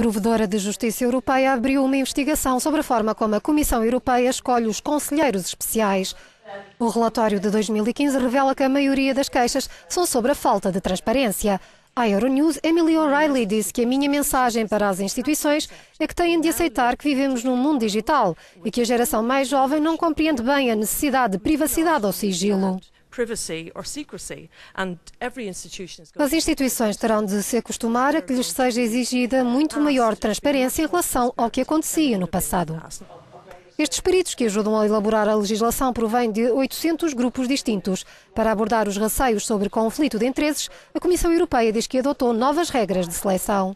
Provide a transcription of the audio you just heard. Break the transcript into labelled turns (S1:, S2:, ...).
S1: Provedora de Justiça Europeia abriu uma investigação sobre a forma como a Comissão Europeia escolhe os conselheiros especiais. O relatório de 2015 revela que a maioria das queixas são sobre a falta de transparência. A Euronews, Emily O'Reilly disse que a minha mensagem para as instituições é que têm de aceitar que vivemos num mundo digital e que a geração mais jovem não compreende bem a necessidade de privacidade ou sigilo. As instituições terão de se acostumar a que lhes seja exigida muito maior transparência em relação ao que acontecia no passado. Estes peritos que ajudam a elaborar a legislação provêm de 800 grupos distintos. Para abordar os receios sobre conflito de interesses, a Comissão Europeia diz que adotou novas regras de seleção.